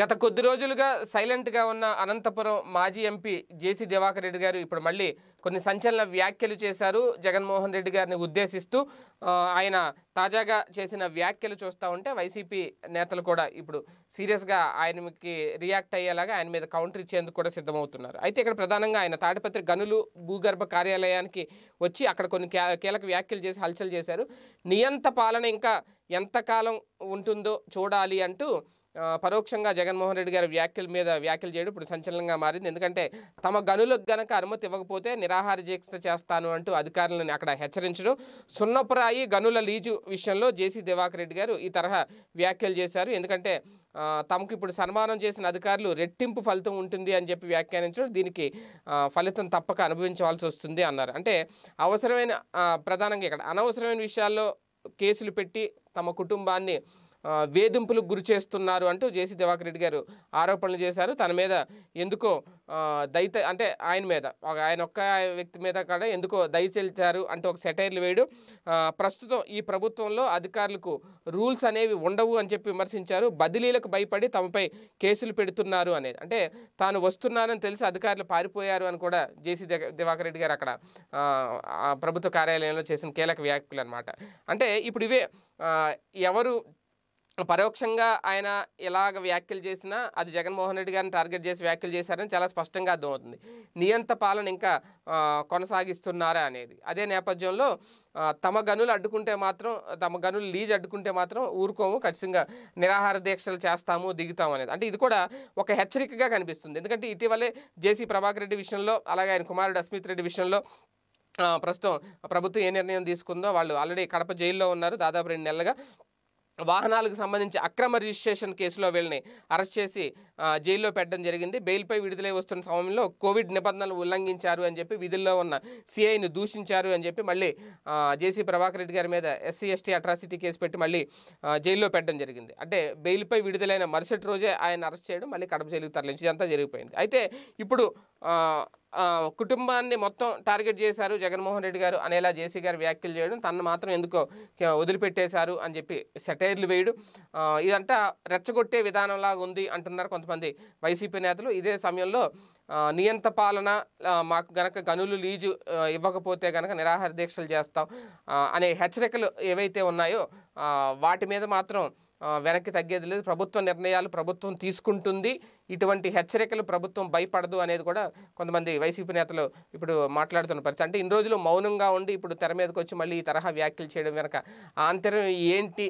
గత కొద్ది రోజులుగా సైలెంట్గా ఉన్న అనంతపురం మాజీ ఎంపీ జేసీ దివాకర్ రెడ్డి గారు ఇప్పుడు మళ్ళీ కొన్ని సంచలన వ్యాఖ్యలు చేశారు జగన్మోహన్ రెడ్డి గారిని ఉద్దేశిస్తూ ఆయన తాజాగా చేసిన వ్యాఖ్యలు చూస్తూ ఉంటే వైసీపీ నేతలు కూడా ఇప్పుడు సీరియస్గా ఆయనకి రియాక్ట్ అయ్యేలాగా ఆయన మీద కౌంటర్ ఇచ్చేందుకు కూడా సిద్ధమవుతున్నారు అయితే ఇక్కడ ప్రధానంగా ఆయన తాటిపత్రి గనులు భూగర్భ కార్యాలయానికి వచ్చి అక్కడ కొన్ని కీలక వ్యాఖ్యలు చేసి హల్చల్ చేశారు నియంత పాలన ఇంకా ఎంతకాలం ఉంటుందో చూడాలి అంటూ పరోక్షంగా జగన్మోహన్ రెడ్డి గారి వ్యాఖ్యల మీద వ్యాఖ్యలు చేయడం ఇప్పుడు సంచలనంగా మారింది ఎందుకంటే తమ గనులకు గనక అనుమతి ఇవ్వకపోతే నిరాహార దీక్ష చేస్తాను అంటూ అధికారులను అక్కడ హెచ్చరించడం సున్నపురాయి గనుల లీజు విషయంలో జేసీ దివాకర్ రెడ్డి గారు ఈ తరహా వ్యాఖ్యలు చేశారు ఎందుకంటే తమకు ఇప్పుడు సన్మానం చేసిన అధికారులు రెట్టింపు ఫలితం ఉంటుంది అని చెప్పి వ్యాఖ్యానించడం దీనికి ఫలితం తప్పక అనుభవించవలసి వస్తుంది అన్నారు అంటే అవసరమైన ప్రధానంగా ఇక్కడ అనవసరమైన విషయాల్లో కేసులు పెట్టి తమ కుటుంబాన్ని వేధింపులకు గురి చేస్తున్నారు అంటూ జేసీ దివాకర్ రెడ్డి గారు ఆరోపణలు చేశారు తన మీద ఎందుకో దయత అంటే ఆయన మీద ఒక ఆయన ఒక్క వ్యక్తి మీద కూడా ఎందుకో దయచేల్చారు అంటూ ఒక సెటైర్లు వేయడం ప్రస్తుతం ఈ ప్రభుత్వంలో అధికారులకు రూల్స్ అనేవి ఉండవు అని చెప్పి విమర్శించారు బదిలీలకు భయపడి తమపై కేసులు పెడుతున్నారు అనేది అంటే తాను వస్తున్నానని తెలిసి అధికారులు పారిపోయారు అని కూడా జేసీ దివాకర్ రెడ్డి గారు అక్కడ ప్రభుత్వ కార్యాలయంలో చేసిన కీలక వ్యాఖ్యలు అనమాట అంటే ఇప్పుడు ఇవే ఎవరు పరోక్షంగా ఆయన ఎలాగ వ్యాఖ్యలు చేసినా అది జగన్మోహన్ రెడ్డి గారిని టార్గెట్ చేసి వ్యాఖ్యలు చేశారని చాలా స్పష్టంగా అర్థమవుతుంది నియంత పాలన ఇంకా కొనసాగిస్తున్నారా అనేది అదే నేపథ్యంలో తమ గనులు అడ్డుకుంటే మాత్రం తమ గనులు లీజ్ అడ్డుకుంటే మాత్రం ఊరుకోము ఖచ్చితంగా నిరాహార దీక్షలు చేస్తాము దిగుతాము అనేది అంటే ఇది కూడా ఒక హెచ్చరికగా కనిపిస్తుంది ఎందుకంటే ఇటీవలే జేసీ ప్రభాకర్ రెడ్డి విషయంలో అలాగే ఆయన కుమారుడు అస్మిత్ రెడ్డి విషయంలో ప్రస్తుతం ప్రభుత్వం ఏ నిర్ణయం తీసుకుందో వాళ్ళు ఆల్రెడీ కడప జైల్లో ఉన్నారు దాదాపు రెండు నెలలుగా వాహనాలకు సంబంధించి అక్రమ రిజిస్ట్రేషన్ కేసులో వీళ్ళని అరెస్ట్ చేసి జైల్లో పెట్టడం జరిగింది బెయిల్పై విడుదలై వస్తున్న సమయంలో కోవిడ్ నిబంధనలు ఉల్లంఘించారు అని చెప్పి విధుల్లో ఉన్న సిఐని దూషించారు అని చెప్పి మళ్ళీ జేసీ ప్రభాకర్ రెడ్డి గారి మీద ఎస్సీ ఎస్టీ అట్రాసిటీ కేసు పెట్టి మళ్ళీ జైల్లో పెట్టడం జరిగింది అంటే బెయిల్పై విడుదలైన మరుసటి రోజే ఆయన అరెస్ట్ చేయడం మళ్ళీ కడప జైలుకు తరలించి ఇదంతా జరిగిపోయింది అయితే ఇప్పుడు కుటుంబాన్ని మొత్తం టార్గెట్ చేశారు జగన్మోహన్ రెడ్డి గారు అనేలా జేసీ గారు వ్యాఖ్యలు చేయడం తను మాత్రం ఎందుకో వదిలిపెట్టేశారు అని చెప్పి సెటైర్లు వేయడం ఇదంతా రెచ్చగొట్టే విధానంలాగా ఉంది అంటున్నారు కొంతమంది వైసీపీ నేతలు ఇదే సమయంలో నియంత పాలన మాకు గనక గనులు లీజు ఇవ్వకపోతే గనక నిరాహార దీక్షలు చేస్తాం అనే హెచ్చరికలు ఏవైతే ఉన్నాయో వాటి మీద మాత్రం వెనక్కి తగ్గేది లేదు ప్రభుత్వ నిర్ణయాలు ప్రభుత్వం తీసుకుంటుంది ఇటువంటి హెచ్చరికలు ప్రభుత్వం భయపడదు అనేది కూడా కొంతమంది వైసీపీ నేతలు ఇప్పుడు మాట్లాడుతున్న పరిస్థితి అంటే ఇన్ని రోజులు మౌనంగా ఉండి ఇప్పుడు తెర మీదకి వచ్చి మళ్ళీ ఈ తరహా వ్యాఖ్యలు చేయడం వెనక ఆంతర్యం ఏంటి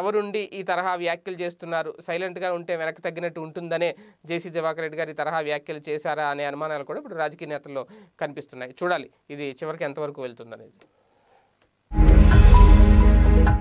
ఎవరుండి ఈ తరహా వ్యాఖ్యలు చేస్తున్నారు సైలెంట్గా ఉంటే వెనక్కి తగ్గినట్టు ఉంటుందనే జేసీ దివాకర్ రెడ్డి గారు ఈ తరహా వ్యాఖ్యలు చేశారా అనే అనుమానాలు కూడా ఇప్పుడు రాజకీయ నేతల్లో కనిపిస్తున్నాయి చూడాలి ఇది చివరికి ఎంతవరకు వెళ్తుందనేది